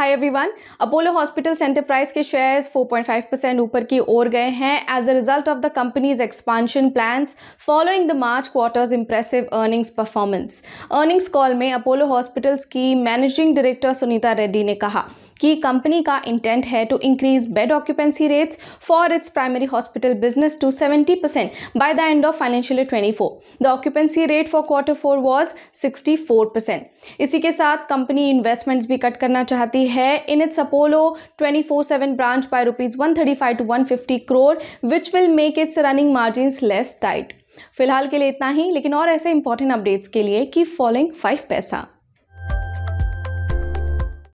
हाय everyone Apollo Hospitals Enterprise के shares 4.5 percent ऊपर की ओर गए हैं as a result of the company's expansion plans following the March quarter's impressive earnings performance earnings call में अपोलो हॉस्पिटल्स की मैनेजिंग डायरेक्टर सुनीता रेड्डी ने कहा कि कंपनी का इंटेंट है to increase bed occupancy rates for its primary hospital business to 70 by the end of financial twenty four the occupancy rate for quarter four was sixty four percent इसी के साथ company investments भी cut करना चाहती है in its Apollo twenty four seven branch by rupees one thirty five to one fifty crore which will make its running margin less tight फिलहाल के लिए इतना ही लेकिन और ऐसे इंपॉर्टेंट अपडेट्स के लिए की फॉलोइंग फाइव पैसा